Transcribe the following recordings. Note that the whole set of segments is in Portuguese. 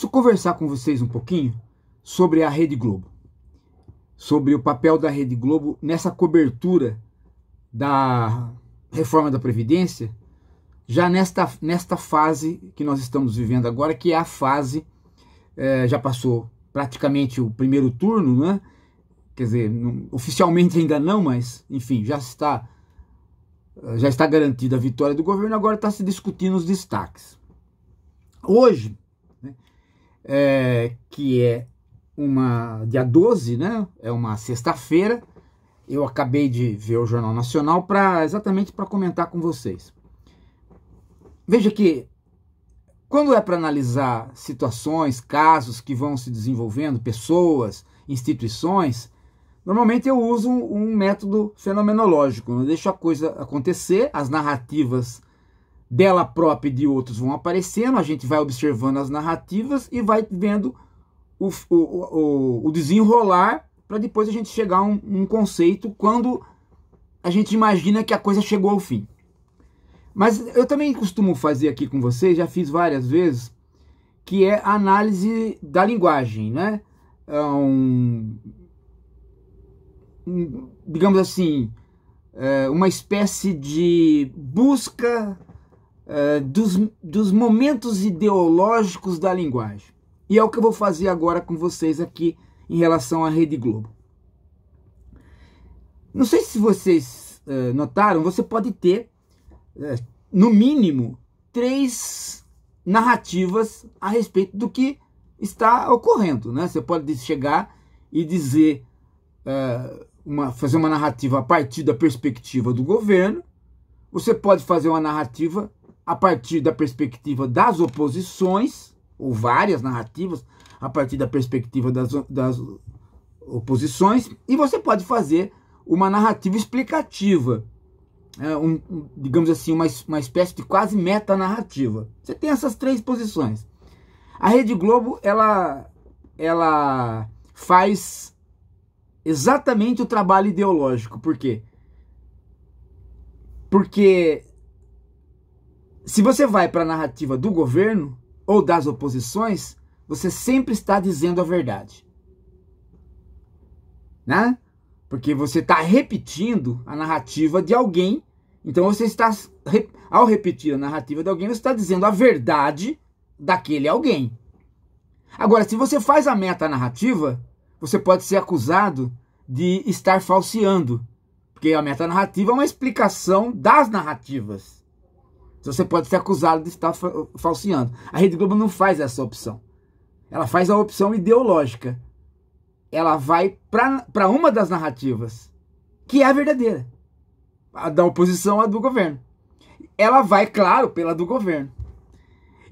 Preciso conversar com vocês um pouquinho sobre a Rede Globo, sobre o papel da Rede Globo nessa cobertura da reforma da Previdência, já nesta, nesta fase que nós estamos vivendo agora, que é a fase, é, já passou praticamente o primeiro turno, né? quer dizer, não, oficialmente ainda não, mas enfim, já está, já está garantida a vitória do governo, agora está se discutindo os destaques. Hoje, é, que é uma dia 12, né? É uma sexta-feira. Eu acabei de ver o Jornal Nacional para exatamente para comentar com vocês. Veja que quando é para analisar situações, casos que vão se desenvolvendo, pessoas, instituições, normalmente eu uso um, um método fenomenológico. Eu deixo a coisa acontecer, as narrativas dela própria e de outros vão aparecendo, a gente vai observando as narrativas e vai vendo o, o, o, o desenrolar para depois a gente chegar a um, um conceito quando a gente imagina que a coisa chegou ao fim. Mas eu também costumo fazer aqui com vocês, já fiz várias vezes, que é a análise da linguagem, né? É um, um, digamos assim, é uma espécie de busca eh, dos, dos momentos ideológicos da linguagem. E é o que eu vou fazer agora com vocês aqui em relação à Rede Globo. Não sei se vocês uh, notaram, você pode ter, uh, no mínimo, três narrativas a respeito do que está ocorrendo. Né? Você pode chegar e dizer, uh, uma, fazer uma narrativa a partir da perspectiva do governo, você pode fazer uma narrativa a partir da perspectiva das oposições, ou várias narrativas, a partir da perspectiva das, das oposições, e você pode fazer uma narrativa explicativa, é, um, digamos assim, uma, uma espécie de quase metanarrativa. Você tem essas três posições. A Rede Globo, ela, ela faz exatamente o trabalho ideológico. Por quê? Porque se você vai para a narrativa do governo ou das oposições, você sempre está dizendo a verdade. Né? Porque você está repetindo a narrativa de alguém. Então você está, ao repetir a narrativa de alguém, você está dizendo a verdade daquele alguém. Agora, se você faz a meta narrativa, você pode ser acusado de estar falseando. Porque a meta narrativa é uma explicação das narrativas. Você pode ser acusado de estar falseando. A Rede Globo não faz essa opção. Ela faz a opção ideológica. Ela vai para uma das narrativas, que é a verdadeira. A da oposição à do governo. Ela vai, claro, pela do governo.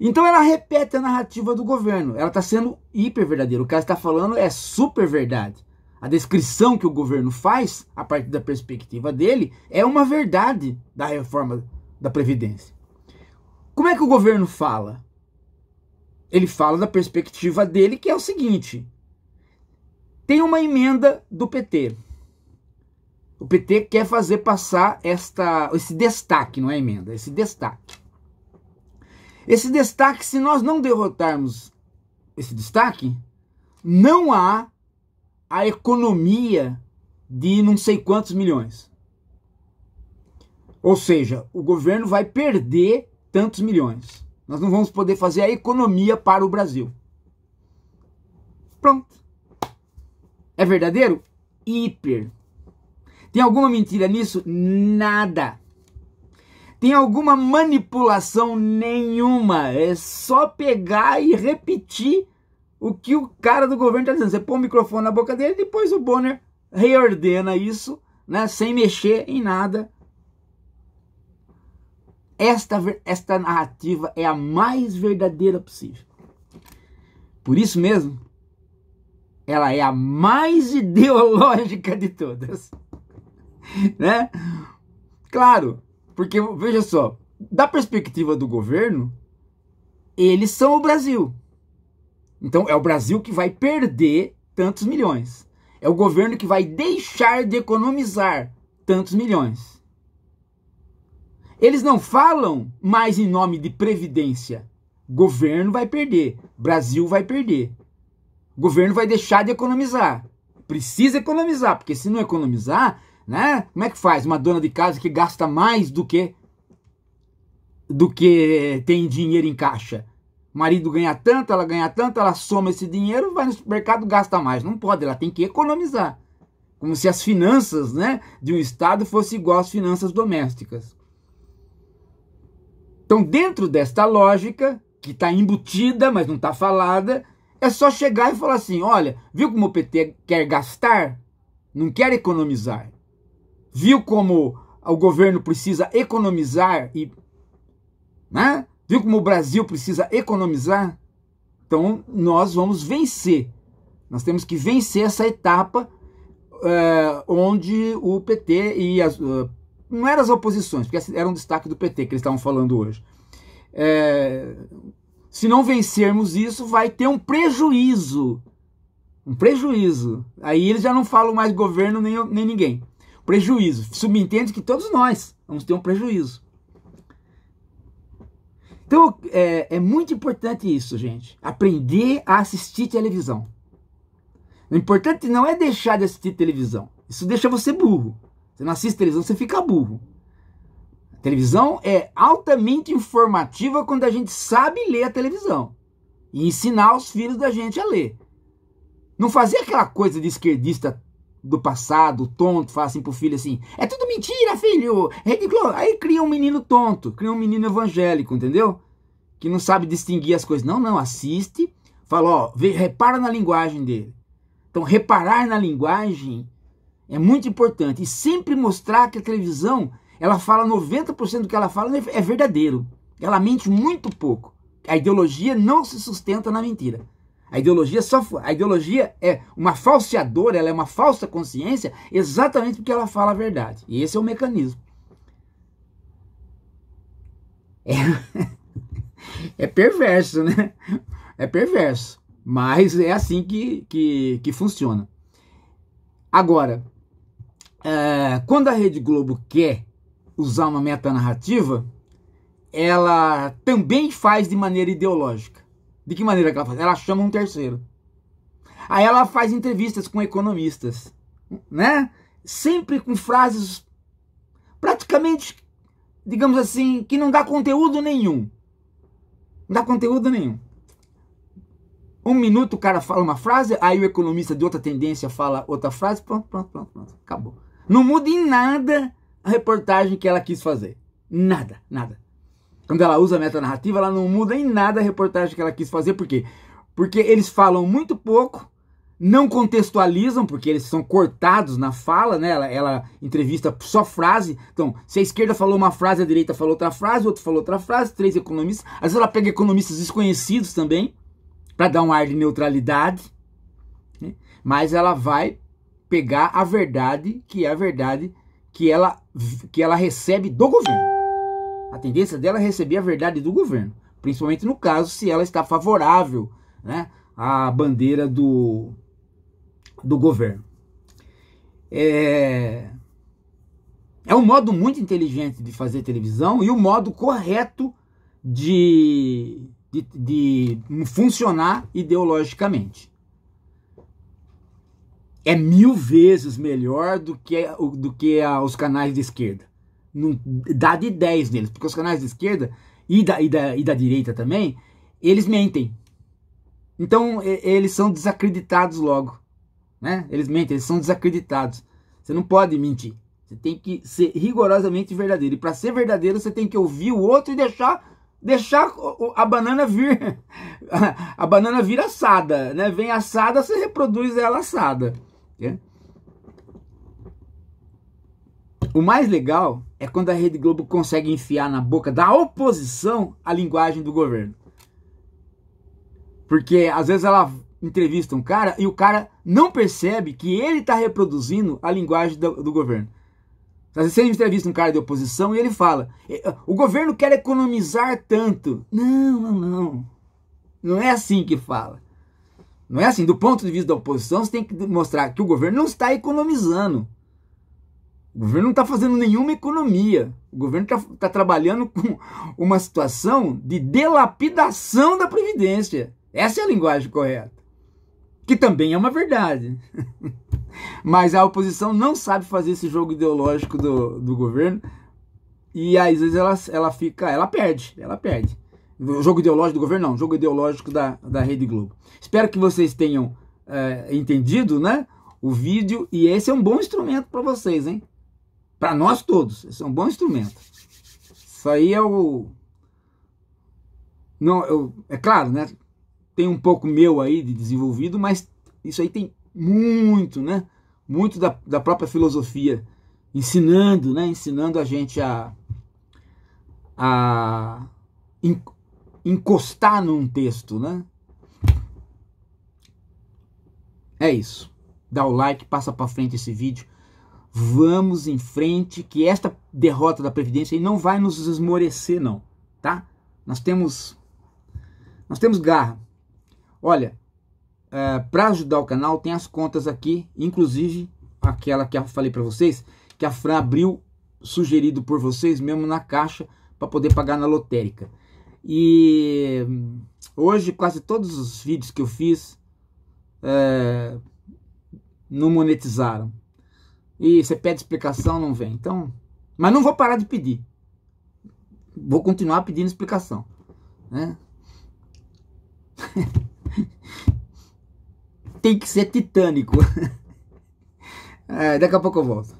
Então ela repete a narrativa do governo. Ela está sendo hiper verdadeira. O que ela está falando é super verdade. A descrição que o governo faz, a partir da perspectiva dele, é uma verdade da reforma da Previdência. Como é que o governo fala? Ele fala da perspectiva dele, que é o seguinte: tem uma emenda do PT. O PT quer fazer passar esta, esse destaque, não é emenda, esse destaque. Esse destaque, se nós não derrotarmos esse destaque, não há a economia de não sei quantos milhões. Ou seja, o governo vai perder tantos milhões. Nós não vamos poder fazer a economia para o Brasil. Pronto. É verdadeiro? Hiper. Tem alguma mentira nisso? Nada. Tem alguma manipulação? Nenhuma. É só pegar e repetir o que o cara do governo está dizendo. Você põe o microfone na boca dele, e depois o Bonner reordena isso, né, sem mexer em nada esta, esta narrativa é a mais verdadeira possível. Por isso mesmo, ela é a mais ideológica de todas. né? Claro, porque veja só, da perspectiva do governo, eles são o Brasil. Então é o Brasil que vai perder tantos milhões. É o governo que vai deixar de economizar tantos milhões. Eles não falam mais em nome de previdência. Governo vai perder, Brasil vai perder. Governo vai deixar de economizar. Precisa economizar, porque se não economizar, né? Como é que faz uma dona de casa que gasta mais do que do que eh, tem dinheiro em caixa? marido ganha tanto, ela ganha tanto, ela soma esse dinheiro, vai no supermercado gasta mais. Não pode, ela tem que economizar. Como se as finanças né, de um Estado fossem igual às finanças domésticas. Então, dentro desta lógica, que está embutida, mas não está falada, é só chegar e falar assim: olha, viu como o PT quer gastar? Não quer economizar. Viu como o governo precisa economizar e. Né? Viu como o Brasil precisa economizar? Então, nós vamos vencer. Nós temos que vencer essa etapa uh, onde o PT e as, uh, não eram as oposições, porque era um destaque do PT que eles estavam falando hoje. É, se não vencermos isso, vai ter um prejuízo. Um prejuízo. Aí eles já não falam mais governo nem, nem ninguém. Prejuízo. Subentende que todos nós vamos ter um prejuízo. Então é, é muito importante isso, gente. Aprender a assistir televisão. O importante não é deixar de assistir televisão. Isso deixa você burro. Você não assiste televisão, você fica burro. A televisão é altamente informativa quando a gente sabe ler a televisão e ensinar os filhos da gente a ler. Não fazer aquela coisa de esquerdista do passado, tonto, falar assim pro filho assim: é tudo mentira, filho! Aí cria um menino tonto, cria um menino evangélico, entendeu? Que não sabe distinguir as coisas. Não, não, assiste, fala, ó, vê, repara na linguagem dele. Então, reparar na linguagem é muito importante. E sempre mostrar que a televisão, ela fala 90% do que ela fala é verdadeiro. Ela mente muito pouco. A ideologia não se sustenta na mentira. A ideologia só a ideologia é uma falseadora, ela é uma falsa consciência, exatamente porque ela fala a verdade. E esse é o mecanismo. É, é perverso, né? É perverso, mas é assim que que, que funciona. Agora, é, quando a Rede Globo quer usar uma metanarrativa, ela também faz de maneira ideológica. De que maneira que ela faz? Ela chama um terceiro. Aí ela faz entrevistas com economistas, né? Sempre com frases praticamente, digamos assim, que não dá conteúdo nenhum. Não dá conteúdo nenhum. Um minuto o cara fala uma frase, aí o economista de outra tendência fala outra frase, pronto, pronto, pronto, pronto. Acabou. Não muda em nada a reportagem que ela quis fazer. Nada, nada. Quando ela usa a metanarrativa, ela não muda em nada a reportagem que ela quis fazer. Por quê? Porque eles falam muito pouco, não contextualizam, porque eles são cortados na fala, né? Ela, ela entrevista só frase. Então, se a esquerda falou uma frase, a direita falou outra frase, o outro falou outra frase, três economistas. Às vezes ela pega economistas desconhecidos também, para dar um ar de neutralidade. Né? Mas ela vai pegar a verdade, que é a verdade que ela, que ela recebe do governo. A tendência dela é receber a verdade do governo, principalmente no caso se ela está favorável né, à bandeira do, do governo. É, é um modo muito inteligente de fazer televisão e o um modo correto de, de, de funcionar ideologicamente é mil vezes melhor do que, do que a, os canais de esquerda. Não, dá de 10 neles, porque os canais de esquerda e da, e da, e da direita também, eles mentem. Então e, eles são desacreditados logo. Né? Eles mentem, eles são desacreditados. Você não pode mentir. Você tem que ser rigorosamente verdadeiro. E para ser verdadeiro, você tem que ouvir o outro e deixar deixar a banana vir. A banana vir assada, né? Vem assada, você reproduz ela assada. Né? O mais legal é quando a Rede Globo consegue enfiar na boca da oposição a linguagem do governo. Porque às vezes ela entrevista um cara e o cara não percebe que ele está reproduzindo a linguagem do, do governo. Às vezes você entrevista um cara de oposição e ele fala: é, é, o governo quer economizar tanto. Não, não, não. Não é assim que fala. Não é assim, do ponto de vista da oposição, você tem que mostrar que o governo não está economizando. O governo não está fazendo nenhuma economia. O governo está tá trabalhando com uma situação de delapidação da Previdência. Essa é a linguagem correta. Que também é uma verdade. Mas a oposição não sabe fazer esse jogo ideológico do, do governo. E às vezes ela, ela fica. Ela perde. Ela perde. O jogo ideológico do governo, não. Jogo ideológico da, da Rede Globo. Espero que vocês tenham é, entendido, né? O vídeo. E esse é um bom instrumento para vocês, hein? Para nós todos. Esse é um bom instrumento. Isso aí é o. Não, eu, é, é claro, né? Tem um pouco meu aí de desenvolvido, mas isso aí tem muito, né? Muito da, da própria filosofia ensinando, né? Ensinando a gente a, a encostar num texto, né? É isso. Dá o like, passa para frente esse vídeo. Vamos em frente, que esta derrota da previdência não vai nos esmorecer não, tá? Nós temos nós temos garra. Olha, é, para ajudar o canal tem as contas aqui, inclusive aquela que eu falei para vocês, que a Fran abriu sugerido por vocês mesmo na caixa para poder pagar na lotérica. E hoje quase todos os vídeos que eu fiz é, não monetizaram. E você pede explicação, não vem. Então, mas não vou parar de pedir. Vou continuar pedindo explicação, né? Tem que ser titânico. É, daqui a pouco eu volto.